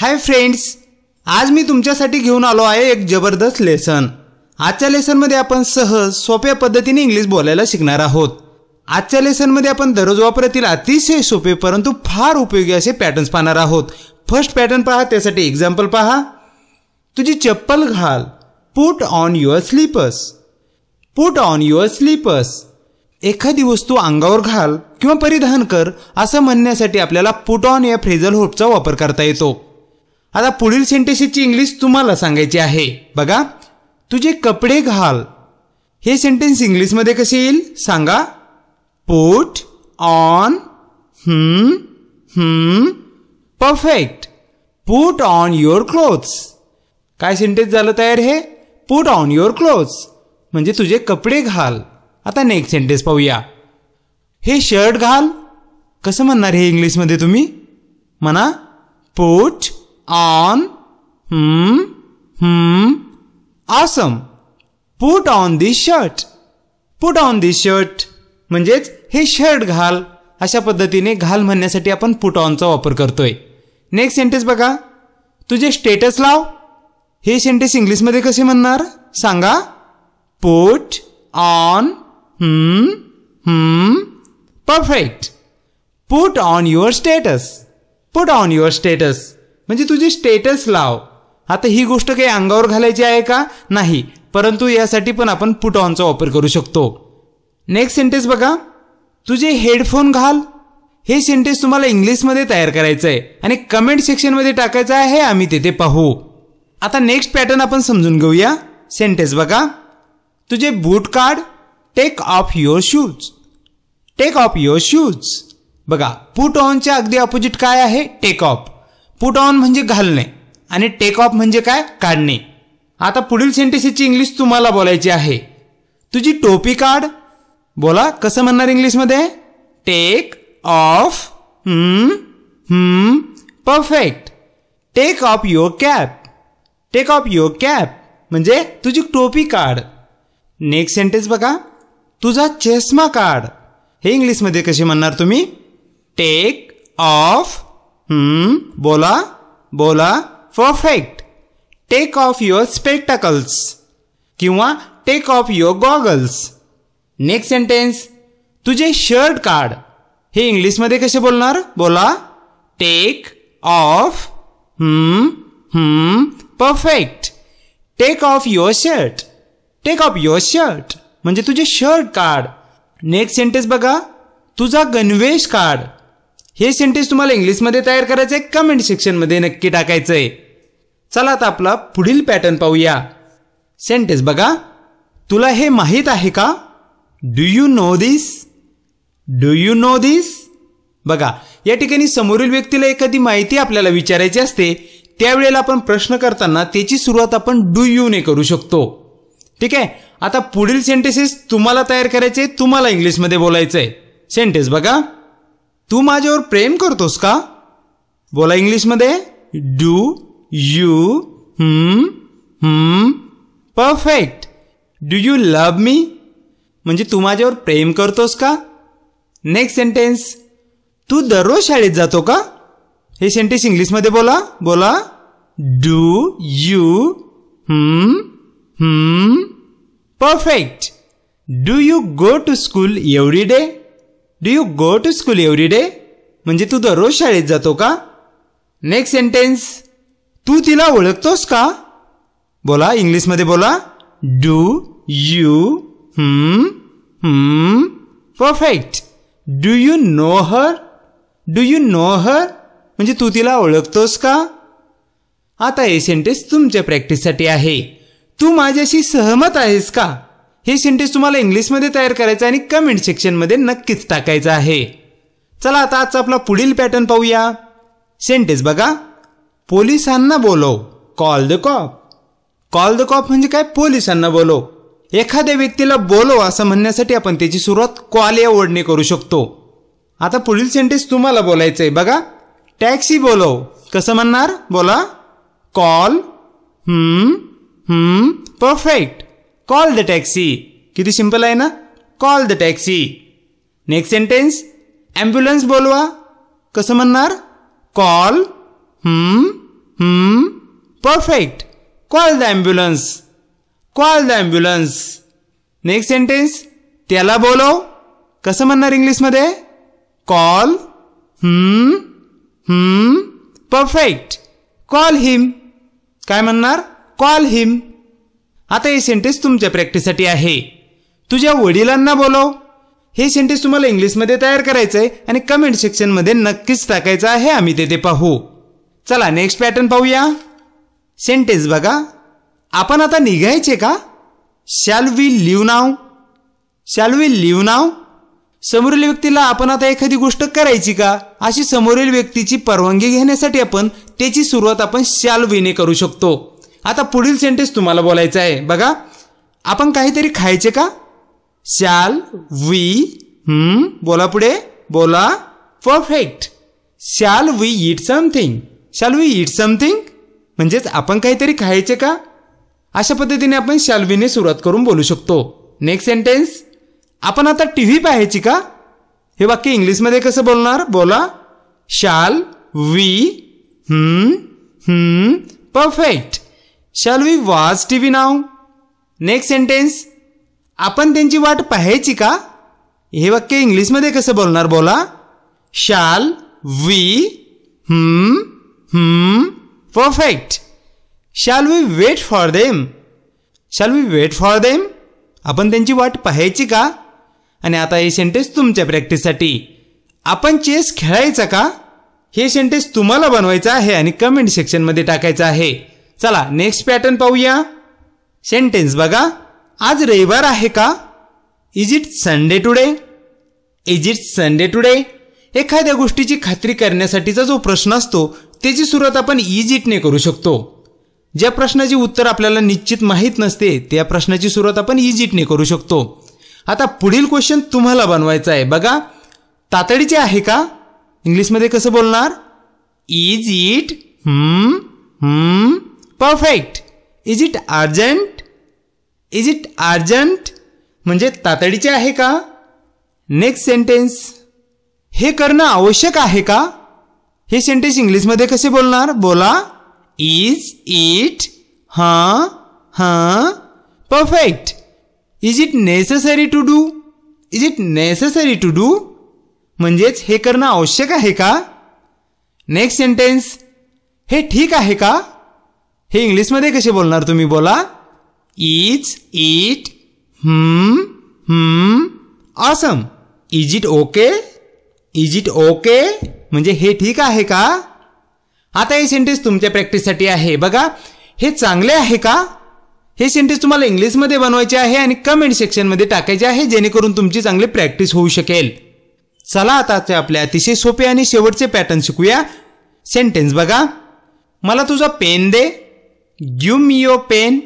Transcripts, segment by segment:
Hi friends आज मी तुमच्यासाठी घेऊन आलो आहे एक जबरदस्त लेसन आजच्या लेसनमध्ये आपण सहज सोप्या पद्धतीने इंग्लिश बोलायला शिकणार आहोत आजच्या लेसनमध्ये आपण दररोज वापरातील अतिशय सोपे परंतु फार उपयोगी असे पॅटर्न्स पाहणार आहोत फर्स्ट पॅटर्न पहा त्यासाठी एक्झाम्पल पहा तुझी चप्पल घाल put on your slippers put on your slippers एखादी वस्तू अंगावर घाल किंवा परिधान कर असं म्हणण्यासाठी आपल्याला पुट ऑन या फ्रेझल होपचा वापर करता येतो आता पुढील सेंटेन्सेसची इंग्लिश तुम्हाला सांगायची आहे बघा तुझे कपडे घाल हे सेंटेन्स इंग्लिशमध्ये कसे येईल सांगा put on hmm hmm perfect put on your clothes काय सेंटेन्स झालं तयार हे पुट ऑन युअर क्लोथ्स म्हणजे तुझे कपडे घाल आता नेक्स्ट सेंटेन्स पाहूया हे शर्ट घाल कसं म्हणणार हे इंग्लिशमध्ये तुम्ही म्हणा put on hmm hmm awesome put on this shirt put on this shirt म्हणजेच हे शर्ट घाल अशा पद्धतीने घाल म्हणण्यासाठी आपण पुट ऑनचा वापर करतोय नेक्स्ट सेंटेन्स बघा तुझे स्टेटस लाव हे सेंटेन्स इंग्लिशमध्ये कसे म्हणणार सांगा put on perfect put on your status put on your status म्हणजे तुझे स्टेटस लाव आता ही गोष्ट काही अंगावर घालायची आहे का नाही परंतु यासाठी पण आपण पुट ऑनचा वापर करू शकतो नेक्स्ट सेंटेन्स बघा तुझे हेडफोन घाल हे सेंटेन्स तुम्हाला इंग्लिशमध्ये तयार करायचं आहे आणि कमेंट सेक्शनमध्ये टाकायचं आहे आम्ही तिथे पाहू आता नेक्स्ट पॅटर्न आपण समजून घेऊया सेंटेन्स बघा तुझे बूट काढ take off your shoes take off your shoes बघा पुट ऑनच्या अगदी ऑपोजिट काय आहे टेक ऑफ पुट ऑन म्हणजे घालणे आणि टेक ऑफ म्हणजे काय काढणे आता पुढील सेंटेन्सेसची इंग्लिश तुम्हाला बोलायची आहे तुझी टोपी काढ बोला कसं म्हणणार इंग्लिशमध्ये take off perfect take off your cap take off your cap म्हणजे तुझी टोपी काढ नेक्स्ट सेंटेन्स बघा तुझा चष्मा काढ हे इंग्लिशमध्ये कसे म्हणणार तुम्ही टेक ऑफ हम्म बोला बोला perfect take off your spectacles किंवा take off your goggles next sentence तुझे शर्ट काढ हे इंग्लिशमध्ये कसे बोलणार बोला take off hmm hmm perfect take off your shirt take off your shirt म्हणजे तुझे शर्ट काढ नेक्स्ट सेंटेन्स बघा तुझा गणवेश काढ हे सेंटेन्स तुम्हाला इंग्लिशमध्ये तयार करायचं आहे कमेंट सेक्शनमध्ये नक्की टाकायचं आहे चला आता आपला पुढील पॅटर्न पाहूया सेंटेन्स बघा तुला हे माहीत आहे का do you know this do you know this बघा या ठिकाणी समोरील व्यक्तीला एखादी माहिती आपल्याला विचारायची असते त्यावेळेला आपण प्रश्न करताना त्याची सुरुवात आपण डू यू ने करू शकतो ठीक आहे आता पुढील सेंटेन्सेस तुम्हाला तयार करायचे तुम्हाला इंग्लिशमध्ये बोलायचं आहे सेंटेन्स बघा तू माझ्यावर प्रेम करतोस का बोला इंग्लिशमध्ये do you perfect do you love me म्हणजे तू माझ्यावर प्रेम करतोस का नेक्स्ट सेंटेन्स तू दररोज शाळेत जातो का हे सेंटेन्स इंग्लिशमध्ये बोला बोला do you perfect do you go to school every day do you go to school every day म्हणजे तू दररोज शाळेत जातो का नेक्स्ट सेंटेन्स तू तिला ओळखतोस का बोला इंग्लिशमध्ये बोला do you hmm perfect do you know her do you know her म्हणजे तू तिला ओळखतोस का आता हे सेंटेन्स तुमच्या प्रॅक्टिससाठी आहे तू माझ्याशी सहमत आहेस का हे सेंटेन्स तुम्हाला इंग्लिशमध्ये तयार करायचं आणि कमेंट सेक्शनमध्ये नक्कीच टाकायचं आहे चला आता आजचा आपला पुढील पॅटर्न पाहूया सेंटेन्स बघा पोलिसांना बोलव call the cop call the cop म्हणजे काय पोलिसांना बोलो एखाद्या व्यक्तीला बोलो असं म्हणण्यासाठी आपण त्याची सुरुवात कॉल या ओढणे करू शकतो आता पुढील सेंटेन्स तुम्हाला बोलायचं आहे बघा टॅक्सी बोलो कसं म्हणणार बोला call perfect call the taxi किती सिंपल आहे ना call the taxi next sentence ambulance बोलवा कसं म्हणणार call perfect call the ambulance call the ambulance next sentence त्याला बोलव कसं म्हणणार इंग्लिशमध्ये कॉल परफेक्ट कॉल हिम काय म्हणणार कॉल हिम आता हे सेंटेन्स तुमच्या प्रॅक्टिससाठी आहे तुझ्या वडिलांना बोलव हे सेंटेन्स तुम्हाला इंग्लिशमध्ये तयार करायचं आहे आणि कमेंट सेक्शनमध्ये नक्कीच टाकायचं आहे आम्ही ते पाहू चला नेक्स्ट पॅटर्न पाहूया सेंटेन्स बघा आपण आता निघायचे का shall we leave now shall we leave now समोरील व्यक्तीला आपण आता एखादी गोष्ट करायची का अशी समोरील व्यक्तीची परवानगी घेण्यासाठी आपण त्याची सुरुवात आपण शॅल वीने करू शकतो आता पुढील सेंटेन्स तुम्हाला बोलायचं आहे बघा आपण काहीतरी खायचे का शाल वी हम्म बोला पुढे बोला perfect shall we eat something shall we eat something म्हणजेच आपण काहीतरी खायचे का अशा पद्धतीने आपण शालवीने सुरुवात करून बोलू शकतो नेक्स्ट सेंटेन्स आपण आता टी व्ही पाहायची का हे वाक्य इंग्लिशमध्ये कसं बोलणार बोला शाल वी हम्म hmm perfect shall we watch T V now next sentence आपण त्यांची वाट पाहायची का हे वाक्य इंग्लिशमध्ये कसं बोलणार बोला shall we hmm perfect shall we wait for them shall we wait for them आपण त्यांची वाट पाहायची का आणि आता हे सेंटेन्स तुमच्या प्रॅक्टिससाठी आपण चेस खेळायचा का हे सेंटेन्स तुम्हाला बनवायचं आहे आणि कमेंट सेक्शनमध्ये टाकायचं आहे चला नेक्स्ट पॅटर्न पाहूया सेंटेन्स बघा आज रविवार आहे का is it Sunday today is it Sunday today एखाद्या गोष्टीची खात्री करण्यासाठीचा जो प्रश्न असतो त्याची सुरुवात आपण इज इटने करू शकतो ज्या प्रश्नाचे उत्तर आपल्याला निश्चित माहीत नसते त्या प्रश्नाची सुरुवात आपण इज इटने करू शकतो आता पुढील क्वेश्चन तुम्हाला बनवायचा आहे बघा तातडीचे आहे का इंग्लिशमध्ये कसं बोलणार is it hmm hmm perfect is it urgent is it urgent म्हणजे तातडीचे आहे का नेक्स्ट सेंटेन्स हे करणं आवश्यक आहे का हे सेंटेन्स इंग्लिशमध्ये कसे बोलणार बोला इज इट हां हां perfect is it necessary to do is it necessary to do म्हणजेच हे करणं आवश्यक आहे का नेक्स्ट सेंटेन्स हे ठीक आहे का हे इंग्लिशमध्ये कसे बोलणार तुम्ही बोला is it hmm hmm is it okay is it okay म्हणजे हे ठीक आहे का आता हे सेंटेन्स तुमच्या प्रॅक्टिससाठी आहे बघा हे चांगले आहे का हे सेंटेन्स तुम्हाला इंग्लिशमध्ये बनवायचे आहे आणि कमेंट सेक्शनमध्ये टाकायचे आहे जेणेकरून तुमची चांगली प्रॅक्टिस होऊ शकेल चला आताचे आपले अतिशय सोपे आणि शेवटचे पॅटर्न शिकूया सेंटेन्स बघा मला तुझा पेन दे give me pen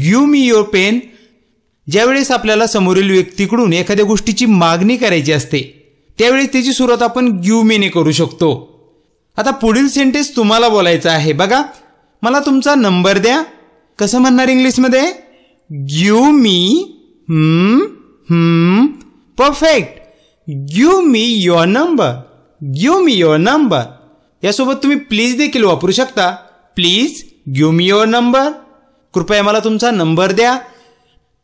give me pen ज्यावेळेस आपल्याला समोरील व्यक्तीकडून एखाद्या गोष्टीची मागणी करायची असते त्यावेळेस त्याची सुरुवात आपण ग्यू करू शकतो आता पुढील सेंटेन्स तुम्हाला बोलायचा आहे बघा मला तुमचा नंबर द्या कसं म्हणणार इंग्लिशमध्ये give me perfect give me your number give me your number यासोबत तुम्ही प्लीज देखील वापरू शकता प्लीज मी युअर नंबर कृपया मला तुमचा नंबर द्या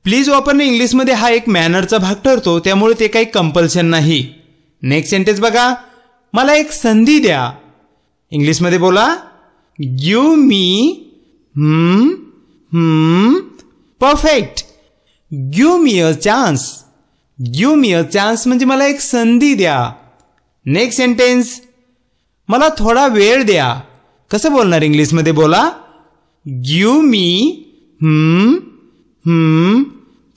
प्लीज वापरणे इंग्लिशमध्ये हा एक मॅनरचा भाग ठरतो त्यामुळे ते काही कंपल्शन नाही नेक्स्ट सेंटेन्स बघा मला एक संधी द्या इंग्लिशमध्ये बोला give me perfect give me a chance give me a chance म्हणजे मला एक संधी द्या नेक्स्ट सेंटेन्स मला थोडा वेळ द्या कसं बोलणार इंग्लिशमध्ये बोला give me hmm hmm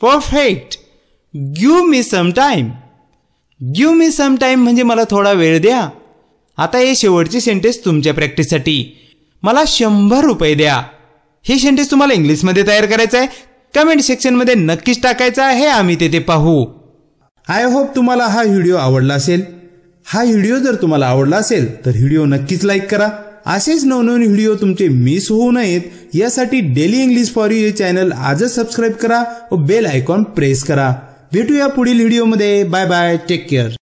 perfect Give me some time. Give me some time म्हणजे मला थोडा वेळ द्या आता हे शेवटची सेंटेन्स तुमच्या प्रॅक्टिससाठी मला शंभर रुपये द्या हे सेंटेन्स तुम्हाला इंग्लिशमध्ये तयार करायचं आहे कमेंट सेक्शनमध्ये नक्कीच टाकायचं आहे आम्ही तेथे पाहू आय होप तुम्हाला हा व्हिडिओ आवडला असेल हा व्हिडिओ जर तुम्हाला आवडला असेल तर व्हिडिओ नक्कीच लाईक करा असेच नवनवीन व्हिडिओ तुमचे मिस होऊ नयेत यासाठी डेली इंग्लिश फॉर यू हे चॅनल आजच सबस्क्राईब करा व बेल आयकॉन प्रेस करा भेटूया पुढील व्हिडिओमध्ये बाय बाय टेक केअर